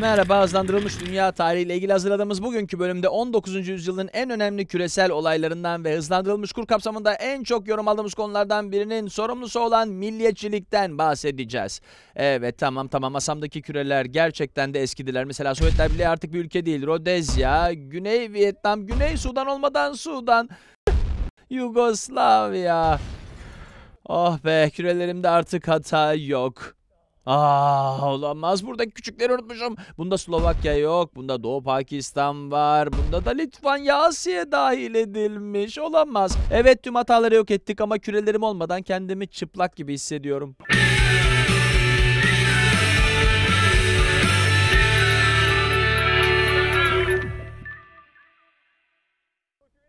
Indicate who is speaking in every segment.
Speaker 1: Merhaba hızlandırılmış dünya tarihiyle ilgili hazırladığımız bugünkü bölümde 19. yüzyılın en önemli küresel olaylarından ve hızlandırılmış kur kapsamında en çok yorum aldığımız konulardan birinin sorumlusu olan milliyetçilikten bahsedeceğiz. Evet tamam tamam masamdaki küreler gerçekten de eskidiler. Mesela Sovyetler bile artık bir ülke değil. Rodezya, Güney Vietnam, Güney Sudan olmadan Sudan, Yugoslavya. Oh be kürelerimde artık hata yok. Aa ah, olamaz. Burada küçükleri unutmuşum. Bunda Slovakya yok. Bunda Doğu Pakistan var. Bunda da Litvanya Asya dahil edilmiş. Olamaz. Evet tüm hataları yok ettik ama kürelerim olmadan kendimi çıplak gibi hissediyorum.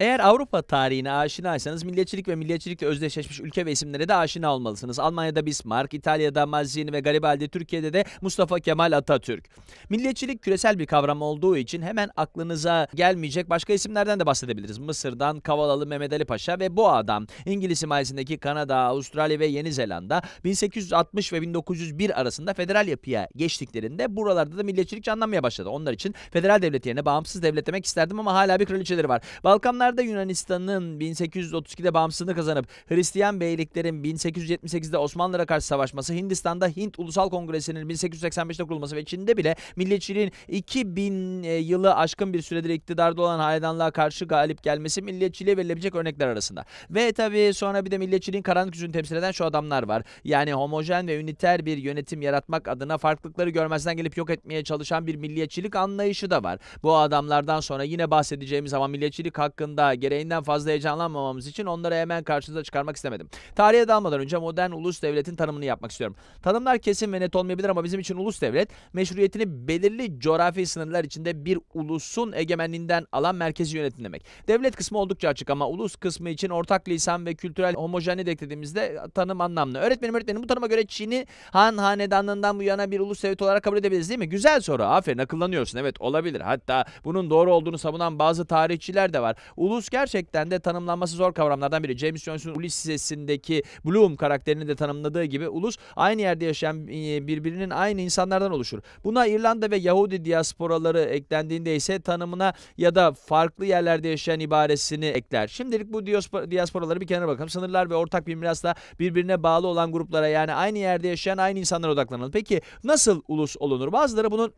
Speaker 1: Eğer Avrupa tarihine aşinaysanız milliyetçilik ve milliyetçilikle özdeşleşmiş ülke ve isimlere de aşina olmalısınız. Almanya'da Bismarck, İtalya'da Mazzini ve Garibaldi, Türkiye'de de Mustafa Kemal Atatürk. Milliyetçilik küresel bir kavram olduğu için hemen aklınıza gelmeyecek başka isimlerden de bahsedebiliriz. Mısır'dan Kavalalı Mehmet Ali Paşa ve bu adam İngiliz himayesindeki Kanada, Avustralya ve Yeni Zelanda 1860 ve 1901 arasında federal yapıya geçtiklerinde buralarda da milliyetçilik canlanmaya başladı. Onlar için federal devlet yerine bağımsız devlet demek isterdim ama hala bir kraliçeleri var. Balkanlar Balkanlarda Yunanistan'ın 1832'de bağımsızlığını kazanıp Hristiyan beyliklerin 1878'de Osmanlılara karşı savaşması, Hindistan'da Hint Ulusal Kongresi'nin 1885'te kurulması ve Çin'de bile milliyetçiliğin 2000 e, yılı aşkın bir süredir iktidarda olan hanedanlığa karşı galip gelmesi milliyetçiliğe verilebilecek örnekler arasında. Ve tabii sonra bir de milliyetçiliğin karanlık yüzünü temsil eden şu adamlar var. Yani homojen ve üniter bir yönetim yaratmak adına farklılıkları görmezden gelip yok etmeye çalışan bir milliyetçilik anlayışı da var. Bu adamlardan sonra yine bahsedeceğimiz ama milliyetçilik hakkında konusunda gereğinden fazla heyecanlanmamamız için onları hemen karşınıza çıkarmak istemedim. Tarihe dalmadan önce modern ulus devletin tanımını yapmak istiyorum. Tanımlar kesin ve net olmayabilir ama bizim için ulus devlet meşruiyetini belirli coğrafi sınırlar içinde bir ulusun egemenliğinden alan merkezi yönetim demek. Devlet kısmı oldukça açık ama ulus kısmı için ortak lisan ve kültürel homojeni dediğimizde tanım anlamlı. Öğretmenim öğretmenim bu tanıma göre Çin'i Han hanedanlığından bu yana bir ulus devlet olarak kabul edebiliriz değil mi? Güzel soru. Aferin akıllanıyorsun. Evet olabilir. Hatta bunun doğru olduğunu savunan bazı tarihçiler de var. Ulus gerçekten de tanımlanması zor kavramlardan biri. James Joyce'un Ulysses'indeki Bloom karakterini de tanımladığı gibi ulus aynı yerde yaşayan e, birbirinin aynı insanlardan oluşur. Buna İrlanda ve Yahudi diasporaları eklendiğinde ise tanımına ya da farklı yerlerde yaşayan ibaresini ekler. Şimdilik bu diasporaları bir kenara bakalım. Sınırlar ve ortak bir mirasla birbirine bağlı olan gruplara yani aynı yerde yaşayan aynı insanlara odaklanalım. Peki nasıl ulus olunur? Bazıları bunun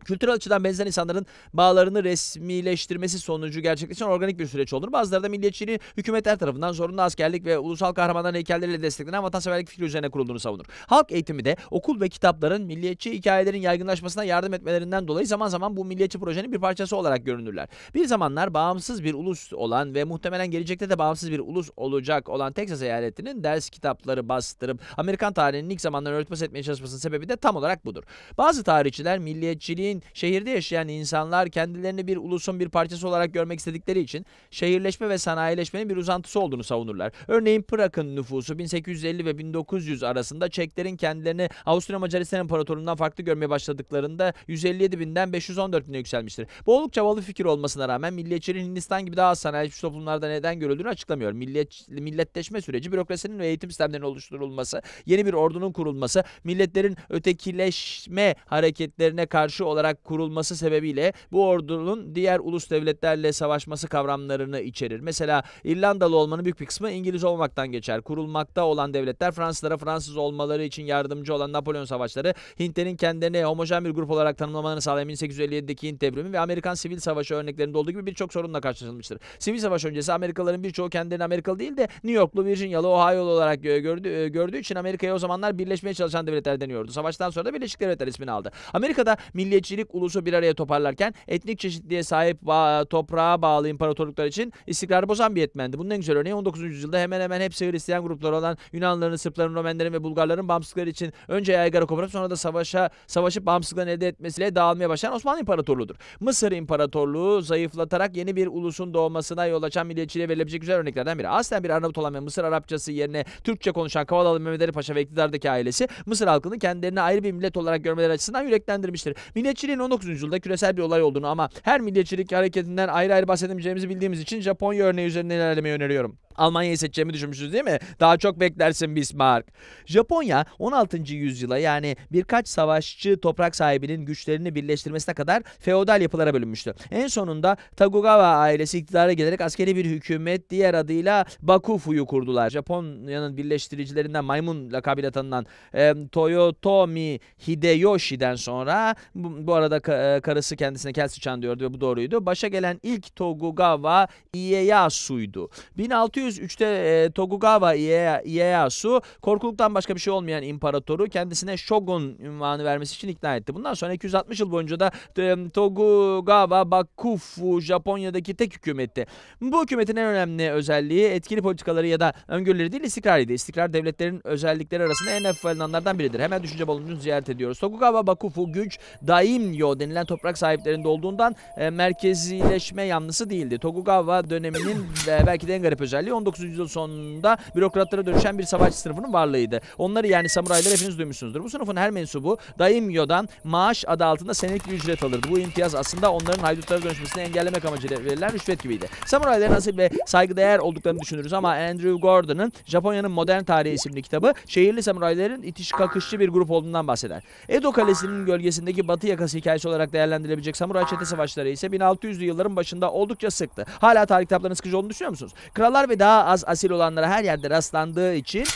Speaker 1: Kültürel açıdan benzer insanların bağlarını resmileştirmesi sonucu gerçekleşen organik bir süreç olur. Bazıları da milliyetçiliği hükümetler tarafından zorunlu askerlik ve ulusal kahramanların heykelleriyle desteklenen vatanseverlik fikri üzerine kurulduğunu savunur. Halk eğitimi de okul ve kitapların milliyetçi hikayelerin yaygınlaşmasına yardım etmelerinden dolayı zaman zaman bu milliyetçi projenin bir parçası olarak görünürler. Bir zamanlar bağımsız bir ulus olan ve muhtemelen gelecekte de bağımsız bir ulus olacak olan Texas eyaletinin ders kitapları bastırıp Amerikan tarihinin ilk zamanlarını örtbas etmeye çalışmasının sebebi de tam olarak budur. Bazı tarihçiler milliyetçiliği şehrin şehirde yaşayan insanlar kendilerini bir ulusun bir parçası olarak görmek istedikleri için şehirleşme ve sanayileşmenin bir uzantısı olduğunu savunurlar. Örneğin Prag'ın nüfusu 1850 ve 1900 arasında Çeklerin kendilerini Avusturya Macaristan İmparatorluğundan farklı görmeye başladıklarında 157 binden 514 bine yükselmiştir. Bu oldukça havalı fikir olmasına rağmen milliyetçilerin Hindistan gibi daha az sanayileşmiş toplumlarda neden görüldüğünü açıklamıyor. Millet, milletleşme süreci bürokrasinin ve eğitim sistemlerinin oluşturulması, yeni bir ordunun kurulması, milletlerin ötekileşme hareketlerine karşı olan olarak kurulması sebebiyle bu ordunun diğer ulus devletlerle savaşması kavramlarını içerir. Mesela İrlandalı olmanın büyük bir kısmı İngiliz olmaktan geçer. Kurulmakta olan devletler Fransızlara Fransız olmaları için yardımcı olan Napolyon savaşları Hintlerin kendilerini homojen bir grup olarak tanımlamalarını sağlayan 1857'deki Hint devrimi ve Amerikan Sivil Savaşı örneklerinde olduğu gibi birçok sorunla karşılaşılmıştır. Sivil Savaş öncesi Amerikalıların birçoğu kendilerini Amerikalı değil de New Yorklu, Virginyalı, Ohio'lu olarak e, gördü, e, gördüğü için Amerika'yı o zamanlar birleşmeye çalışan devletler deniyordu. Savaştan sonra da Birleşik Devletler ismini aldı. Amerika'da milliyetçi milliyetçilik ulusu bir araya toparlarken etnik çeşitliğe sahip ba toprağa bağlı imparatorluklar için istikrarı bozan bir yetmendi. Bunun en güzel örneği 19. yüzyılda hemen hemen hepsi Hristiyan grupları olan Yunanların, Sırpların, Romenlerin ve Bulgarların bağımsızlıkları için önce yaygara koparıp sonra da savaşa savaşıp bağımsızlığını elde etmesiyle dağılmaya başlayan Osmanlı İmparatorluğu'dur. Mısır İmparatorluğu zayıflatarak yeni bir ulusun doğmasına yol açan milliyetçiliğe verilebilecek güzel örneklerden biri. Aslen bir Arnavut olan ve Mısır Arapçası yerine Türkçe konuşan Kavalalı Mehmet Ali Paşa ve iktidardaki ailesi Mısır halkını kendilerine ayrı bir millet olarak görmeleri açısından yüreklendirmiştir. Milliyetçiliğin 19. yüzyılda küresel bir olay olduğunu ama her milliyetçilik hareketinden ayrı ayrı bahsedemeyeceğimizi bildiğimiz için Japonya örneği üzerine ilerlemeye öneriyorum. Almanya'yı seçeceğimi düşünmüşsünüz değil mi? Daha çok beklersin Bismarck. Japonya 16. yüzyıla yani birkaç savaşçı toprak sahibinin güçlerini birleştirmesine kadar feodal yapılara bölünmüştü. En sonunda Tokugawa ailesi iktidara gelerek askeri bir hükümet diğer adıyla Bakufu'yu kurdular. Japonya'nın birleştiricilerinden maymun lakabıyla tanınan e, Toyotomi Hideyoshi'den sonra bu, bu arada ka, e, karısı kendisine Kelsi Chan diyordu ve bu doğruydu. Başa gelen ilk Tokugawa Ieyasu'ydu. 1600 603'te e, Tokugawa Ieyasu korkuluktan başka bir şey olmayan imparatoru kendisine Shogun ünvanı vermesi için ikna etti. Bundan sonra 260 yıl boyunca da e, Tokugawa Bakufu Japonya'daki tek hükümetti. Bu hükümetin en önemli özelliği etkili politikaları ya da öngörüleri değil istikrarıydı. İstikrar devletlerin özellikleri arasında en hafif alınanlardan biridir. Hemen düşünce baloncuğunu ziyaret ediyoruz. Tokugawa Bakufu güç daimyo denilen toprak sahiplerinde olduğundan e, merkezileşme yanlısı değildi. Tokugawa döneminin e, belki de en garip özelliği 19. yüzyıl sonunda bürokratlara dönüşen bir savaşçı sınıfının varlığıydı. Onları yani samuraylar hepiniz duymuşsunuzdur. Bu sınıfın her mensubu daimyodan maaş adı altında senelik bir ücret alırdı. Bu imtiyaz aslında onların haydutlara dönüşmesini engellemek amacıyla verilen rüşvet gibiydi. Samuraylar nasip ve saygıdeğer olduklarını düşünürüz ama Andrew Gordon'ın Japonya'nın Modern Tarihi isimli kitabı şehirli samurayların itiş kakışçı bir grup olduğundan bahseder. Edo Kalesi'nin gölgesindeki batı yakası hikayesi olarak değerlendirilebilecek samuray çete savaşları ise 1600'lü yılların başında oldukça sıktı. Hala tarih kitaplarının sıkıcı olduğunu düşünüyor musunuz? Krallar ve daha az asil olanlara her yerde rastlandığı için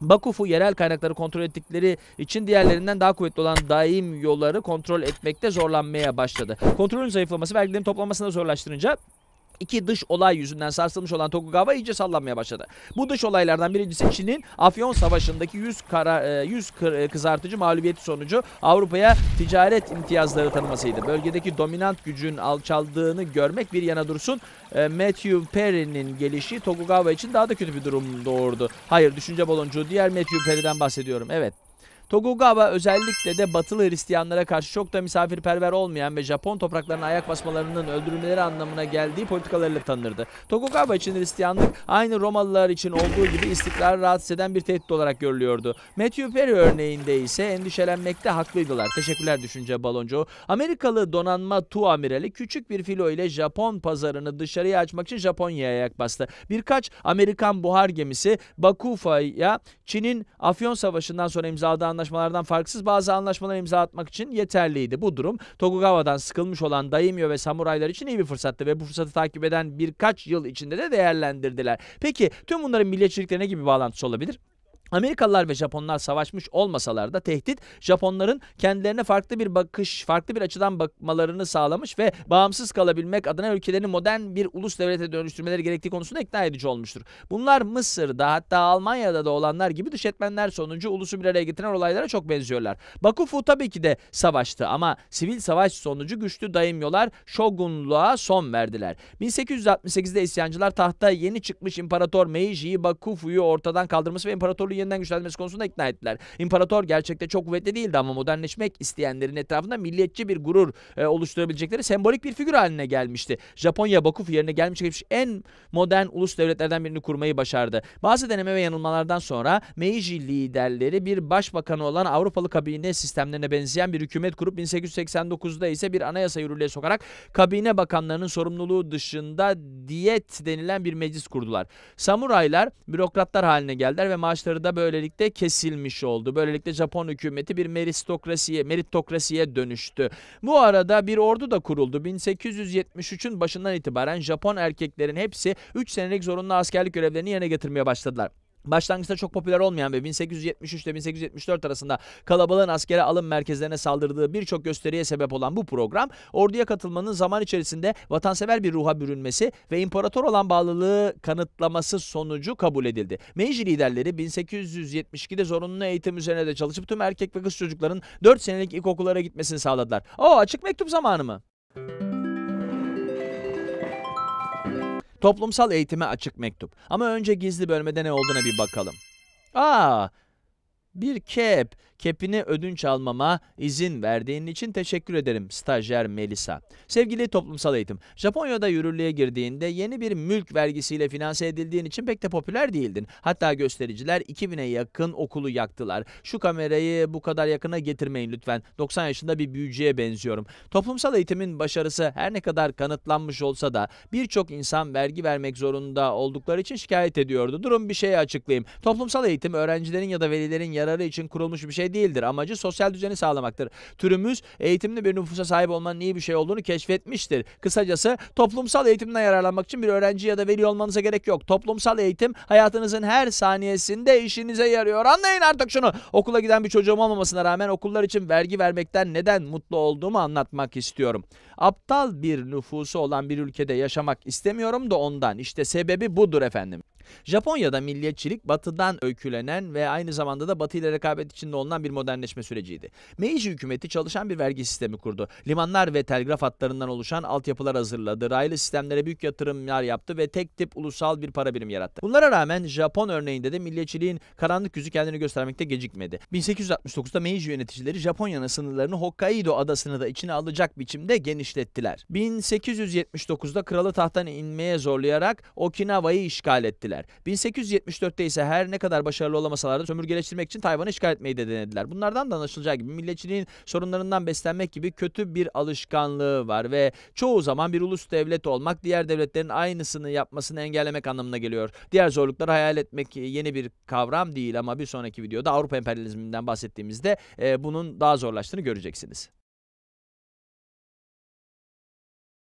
Speaker 1: Bakufu yerel kaynakları kontrol ettikleri için diğerlerinden daha kuvvetli olan daim yolları kontrol etmekte zorlanmaya başladı. Kontrolün zayıflaması vergilerin toplanmasına zorlaştırınca İki dış olay yüzünden sarsılmış olan Tokugawa iyice sallanmaya başladı. Bu dış olaylardan birincisi Çin'in Afyon Savaşı'ndaki 100, kara, 100 e, e, kızartıcı mağlubiyeti sonucu Avrupa'ya ticaret imtiyazları tanımasıydı. Bölgedeki dominant gücün alçaldığını görmek bir yana dursun e, Matthew Perry'nin gelişi Tokugawa için daha da kötü bir durum doğurdu. Hayır düşünce baloncuğu diğer Matthew Perry'den bahsediyorum. Evet Tokugawa özellikle de batılı Hristiyanlara karşı çok da misafirperver olmayan ve Japon topraklarına ayak basmalarının öldürülmeleri anlamına geldiği politikalarıyla tanınırdı. Tokugawa için Hristiyanlık aynı Romalılar için olduğu gibi istikrar rahatsız eden bir tehdit olarak görülüyordu. Matthew Perry örneğinde ise endişelenmekte haklıydılar. Teşekkürler düşünce baloncu. Amerikalı donanma Tu amirali küçük bir filo ile Japon pazarını dışarıya açmak için Japonya'ya ayak bastı. Birkaç Amerikan buhar gemisi Bakufa'ya Çin'in Afyon Savaşı'ndan sonra imzaladığı anlaşmalardan farksız bazı anlaşmalar imza atmak için yeterliydi. Bu durum Tokugawa'dan sıkılmış olan daimyo ve samuraylar için iyi bir fırsattı ve bu fırsatı takip eden birkaç yıl içinde de değerlendirdiler. Peki tüm bunların milliyetçilikle ne gibi bağlantısı olabilir? Amerikalılar ve Japonlar savaşmış olmasalar da tehdit Japonların kendilerine farklı bir bakış, farklı bir açıdan bakmalarını sağlamış ve bağımsız kalabilmek adına ülkelerini modern bir ulus devlete dönüştürmeleri gerektiği konusunda ikna edici olmuştur. Bunlar Mısır'da hatta Almanya'da da olanlar gibi dış etmenler sonucu ulusu bir araya getiren olaylara çok benziyorlar. Bakufu tabii ki de savaştı ama sivil savaş sonucu güçlü daimyolar şogunluğa son verdiler. 1868'de isyancılar tahta yeni çıkmış imparator Meiji'yi Bakufu'yu ortadan kaldırması ve imparatorluğu yeniden güçlenmesi konusunda ikna ettiler. İmparator gerçekte çok kuvvetli değildi ama modernleşmek isteyenlerin etrafında milliyetçi bir gurur e, oluşturabilecekleri sembolik bir figür haline gelmişti. Japonya Bakufu yerine gelmiş geçmiş en modern ulus devletlerden birini kurmayı başardı. Bazı deneme ve yanılmalardan sonra Meiji liderleri bir başbakanı olan Avrupalı kabine sistemlerine benzeyen bir hükümet kurup 1889'da ise bir anayasa yürürlüğe sokarak kabine bakanlarının sorumluluğu dışında diyet denilen bir meclis kurdular. Samuraylar bürokratlar haline geldiler ve maaşları da böylelikle kesilmiş oldu. Böylelikle Japon hükümeti bir meristokrasiye, meritokrasiye dönüştü. Bu arada bir ordu da kuruldu. 1873'ün başından itibaren Japon erkeklerin hepsi 3 senelik zorunlu askerlik görevlerini yerine getirmeye başladılar. Başlangıçta çok popüler olmayan ve 1873 ile 1874 arasında kalabalığın askere alım merkezlerine saldırdığı birçok gösteriye sebep olan bu program orduya katılmanın zaman içerisinde vatansever bir ruha bürünmesi ve imparator olan bağlılığı kanıtlaması sonucu kabul edildi. Meiji liderleri 1872'de zorunlu eğitim üzerine de çalışıp tüm erkek ve kız çocukların 4 senelik ilkokullara gitmesini sağladılar. O açık mektup zamanı mı? Toplumsal eğitime açık mektup. Ama önce gizli bölmede ne olduğuna bir bakalım. Aa, bir kep kepini ödünç almama izin verdiğin için teşekkür ederim stajyer Melisa. Sevgili toplumsal eğitim, Japonya'da yürürlüğe girdiğinde yeni bir mülk vergisiyle finanse edildiğin için pek de popüler değildin. Hatta göstericiler 2000'e yakın okulu yaktılar. Şu kamerayı bu kadar yakına getirmeyin lütfen. 90 yaşında bir büyücüye benziyorum. Toplumsal eğitimin başarısı her ne kadar kanıtlanmış olsa da birçok insan vergi vermek zorunda oldukları için şikayet ediyordu. Durum bir şeye açıklayayım. Toplumsal eğitim öğrencilerin ya da velilerin yararı için kurulmuş bir şey öldürmek değildir. Amacı sosyal düzeni sağlamaktır. Türümüz eğitimli bir nüfusa sahip olmanın iyi bir şey olduğunu keşfetmiştir. Kısacası toplumsal eğitimden yararlanmak için bir öğrenci ya da veli olmanıza gerek yok. Toplumsal eğitim hayatınızın her saniyesinde işinize yarıyor. Anlayın artık şunu. Okula giden bir çocuğum olmamasına rağmen okullar için vergi vermekten neden mutlu olduğumu anlatmak istiyorum. Aptal bir nüfusu olan bir ülkede yaşamak istemiyorum da ondan. İşte sebebi budur efendim. Japonya'da milliyetçilik batıdan öykülenen ve aynı zamanda da batı ile rekabet içinde olunan bir modernleşme süreciydi. Meiji hükümeti çalışan bir vergi sistemi kurdu. Limanlar ve telgraf hatlarından oluşan altyapılar hazırladı. Raylı sistemlere büyük yatırımlar yaptı ve tek tip ulusal bir para birimi yarattı. Bunlara rağmen Japon örneğinde de milliyetçiliğin karanlık yüzü kendini göstermekte gecikmedi. 1869'da Meiji yöneticileri Japonya'nın sınırlarını Hokkaido adasını da içine alacak biçimde genişlettiler. 1879'da kralı tahttan inmeye zorlayarak Okinawa'yı işgal ettiler denediler. 1874'te ise her ne kadar başarılı olamasalar da sömürgeleştirmek için Tayvan'ı işgal etmeyi de denediler. Bunlardan da anlaşılacağı gibi milletçiliğin sorunlarından beslenmek gibi kötü bir alışkanlığı var ve çoğu zaman bir ulus devlet olmak diğer devletlerin aynısını yapmasını engellemek anlamına geliyor. Diğer zorlukları hayal etmek yeni bir kavram değil ama bir sonraki videoda Avrupa emperyalizminden bahsettiğimizde e, bunun daha zorlaştığını göreceksiniz.